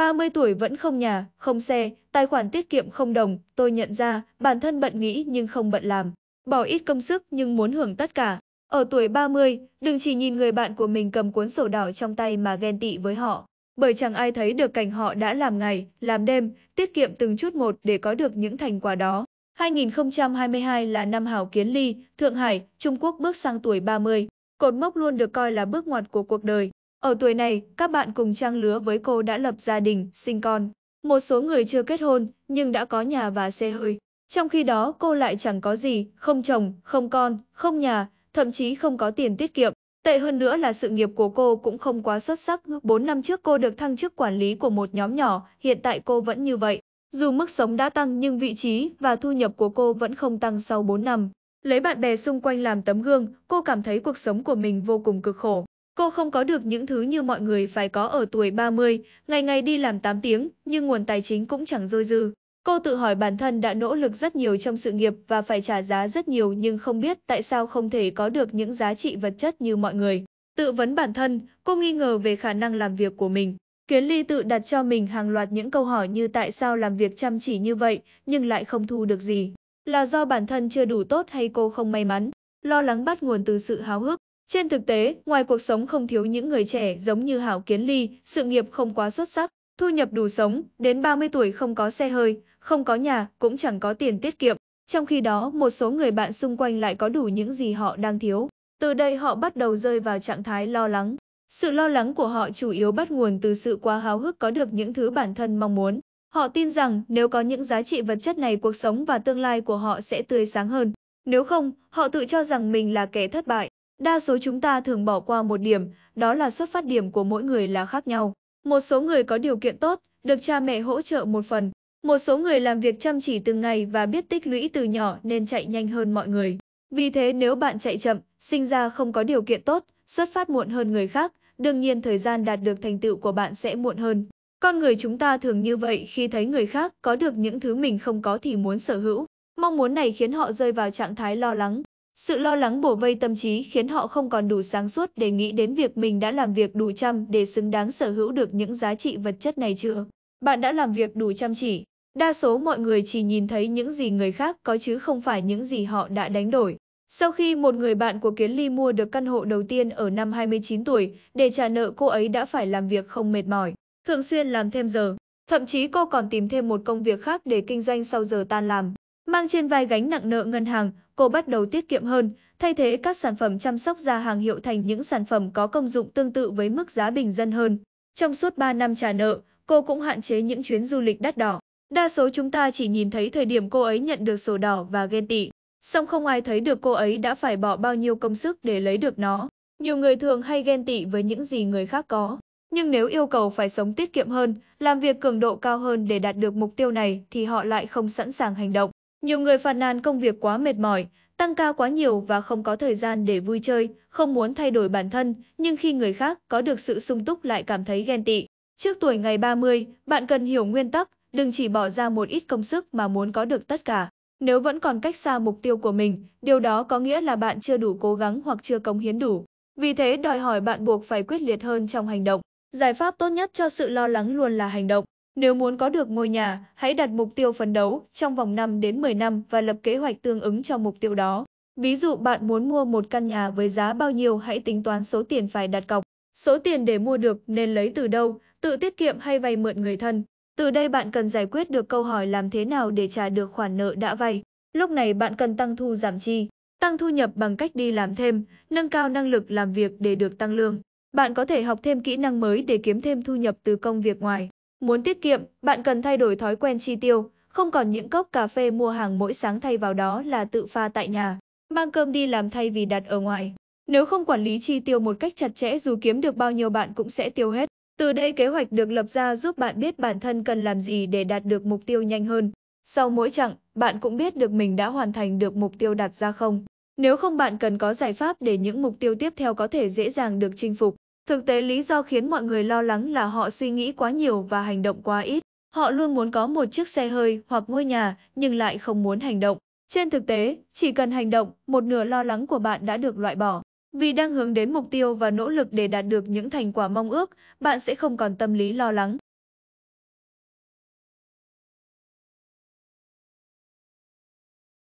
30 tuổi vẫn không nhà, không xe, tài khoản tiết kiệm không đồng, tôi nhận ra, bản thân bận nghĩ nhưng không bận làm. Bỏ ít công sức nhưng muốn hưởng tất cả. Ở tuổi 30, đừng chỉ nhìn người bạn của mình cầm cuốn sổ đỏ trong tay mà ghen tị với họ. Bởi chẳng ai thấy được cảnh họ đã làm ngày, làm đêm, tiết kiệm từng chút một để có được những thành quả đó. 2022 là năm Hảo Kiến Ly, Thượng Hải, Trung Quốc bước sang tuổi 30. Cột mốc luôn được coi là bước ngoặt của cuộc đời. Ở tuổi này, các bạn cùng trang lứa với cô đã lập gia đình, sinh con. Một số người chưa kết hôn, nhưng đã có nhà và xe hơi. Trong khi đó cô lại chẳng có gì, không chồng, không con, không nhà, thậm chí không có tiền tiết kiệm. Tệ hơn nữa là sự nghiệp của cô cũng không quá xuất sắc. 4 năm trước cô được thăng chức quản lý của một nhóm nhỏ, hiện tại cô vẫn như vậy. Dù mức sống đã tăng nhưng vị trí và thu nhập của cô vẫn không tăng sau 4 năm. Lấy bạn bè xung quanh làm tấm gương, cô cảm thấy cuộc sống của mình vô cùng cực khổ. Cô không có được những thứ như mọi người phải có ở tuổi 30, ngày ngày đi làm 8 tiếng, nhưng nguồn tài chính cũng chẳng dôi dư. Cô tự hỏi bản thân đã nỗ lực rất nhiều trong sự nghiệp và phải trả giá rất nhiều nhưng không biết tại sao không thể có được những giá trị vật chất như mọi người. Tự vấn bản thân, cô nghi ngờ về khả năng làm việc của mình. Kiến Ly tự đặt cho mình hàng loạt những câu hỏi như tại sao làm việc chăm chỉ như vậy nhưng lại không thu được gì. Là do bản thân chưa đủ tốt hay cô không may mắn? Lo lắng bắt nguồn từ sự háo hức, trên thực tế, ngoài cuộc sống không thiếu những người trẻ giống như Hảo Kiến Ly, sự nghiệp không quá xuất sắc, thu nhập đủ sống, đến 30 tuổi không có xe hơi, không có nhà, cũng chẳng có tiền tiết kiệm. Trong khi đó, một số người bạn xung quanh lại có đủ những gì họ đang thiếu. Từ đây họ bắt đầu rơi vào trạng thái lo lắng. Sự lo lắng của họ chủ yếu bắt nguồn từ sự quá háo hức có được những thứ bản thân mong muốn. Họ tin rằng nếu có những giá trị vật chất này cuộc sống và tương lai của họ sẽ tươi sáng hơn. Nếu không, họ tự cho rằng mình là kẻ thất bại. Đa số chúng ta thường bỏ qua một điểm, đó là xuất phát điểm của mỗi người là khác nhau. Một số người có điều kiện tốt, được cha mẹ hỗ trợ một phần. Một số người làm việc chăm chỉ từng ngày và biết tích lũy từ nhỏ nên chạy nhanh hơn mọi người. Vì thế nếu bạn chạy chậm, sinh ra không có điều kiện tốt, xuất phát muộn hơn người khác, đương nhiên thời gian đạt được thành tựu của bạn sẽ muộn hơn. Con người chúng ta thường như vậy khi thấy người khác có được những thứ mình không có thì muốn sở hữu. Mong muốn này khiến họ rơi vào trạng thái lo lắng, sự lo lắng bổ vây tâm trí khiến họ không còn đủ sáng suốt để nghĩ đến việc mình đã làm việc đủ chăm để xứng đáng sở hữu được những giá trị vật chất này chưa. Bạn đã làm việc đủ chăm chỉ. Đa số mọi người chỉ nhìn thấy những gì người khác có chứ không phải những gì họ đã đánh đổi. Sau khi một người bạn của Kiến Ly mua được căn hộ đầu tiên ở năm 29 tuổi, để trả nợ cô ấy đã phải làm việc không mệt mỏi, thường xuyên làm thêm giờ. Thậm chí cô còn tìm thêm một công việc khác để kinh doanh sau giờ tan làm. Mang trên vai gánh nặng nợ ngân hàng, cô bắt đầu tiết kiệm hơn, thay thế các sản phẩm chăm sóc da hàng hiệu thành những sản phẩm có công dụng tương tự với mức giá bình dân hơn. Trong suốt 3 năm trả nợ, cô cũng hạn chế những chuyến du lịch đắt đỏ. Đa số chúng ta chỉ nhìn thấy thời điểm cô ấy nhận được sổ đỏ và ghen tị. Song không ai thấy được cô ấy đã phải bỏ bao nhiêu công sức để lấy được nó. Nhiều người thường hay ghen tị với những gì người khác có. Nhưng nếu yêu cầu phải sống tiết kiệm hơn, làm việc cường độ cao hơn để đạt được mục tiêu này thì họ lại không sẵn sàng hành động. Nhiều người phàn nàn công việc quá mệt mỏi, tăng ca quá nhiều và không có thời gian để vui chơi, không muốn thay đổi bản thân, nhưng khi người khác có được sự sung túc lại cảm thấy ghen tị. Trước tuổi ngày 30, bạn cần hiểu nguyên tắc, đừng chỉ bỏ ra một ít công sức mà muốn có được tất cả. Nếu vẫn còn cách xa mục tiêu của mình, điều đó có nghĩa là bạn chưa đủ cố gắng hoặc chưa cống hiến đủ. Vì thế đòi hỏi bạn buộc phải quyết liệt hơn trong hành động. Giải pháp tốt nhất cho sự lo lắng luôn là hành động. Nếu muốn có được ngôi nhà, hãy đặt mục tiêu phấn đấu trong vòng 5 đến 10 năm và lập kế hoạch tương ứng cho mục tiêu đó. Ví dụ bạn muốn mua một căn nhà với giá bao nhiêu hãy tính toán số tiền phải đặt cọc, số tiền để mua được nên lấy từ đâu, tự tiết kiệm hay vay mượn người thân. Từ đây bạn cần giải quyết được câu hỏi làm thế nào để trả được khoản nợ đã vay. Lúc này bạn cần tăng thu giảm chi, tăng thu nhập bằng cách đi làm thêm, nâng cao năng lực làm việc để được tăng lương. Bạn có thể học thêm kỹ năng mới để kiếm thêm thu nhập từ công việc ngoài. Muốn tiết kiệm, bạn cần thay đổi thói quen chi tiêu, không còn những cốc cà phê mua hàng mỗi sáng thay vào đó là tự pha tại nhà, mang cơm đi làm thay vì đặt ở ngoài. Nếu không quản lý chi tiêu một cách chặt chẽ dù kiếm được bao nhiêu bạn cũng sẽ tiêu hết. Từ đây kế hoạch được lập ra giúp bạn biết bản thân cần làm gì để đạt được mục tiêu nhanh hơn. Sau mỗi chặng, bạn cũng biết được mình đã hoàn thành được mục tiêu đặt ra không. Nếu không bạn cần có giải pháp để những mục tiêu tiếp theo có thể dễ dàng được chinh phục. Thực tế lý do khiến mọi người lo lắng là họ suy nghĩ quá nhiều và hành động quá ít. Họ luôn muốn có một chiếc xe hơi hoặc ngôi nhà nhưng lại không muốn hành động. Trên thực tế, chỉ cần hành động, một nửa lo lắng của bạn đã được loại bỏ. Vì đang hướng đến mục tiêu và nỗ lực để đạt được những thành quả mong ước, bạn sẽ không còn tâm lý lo lắng.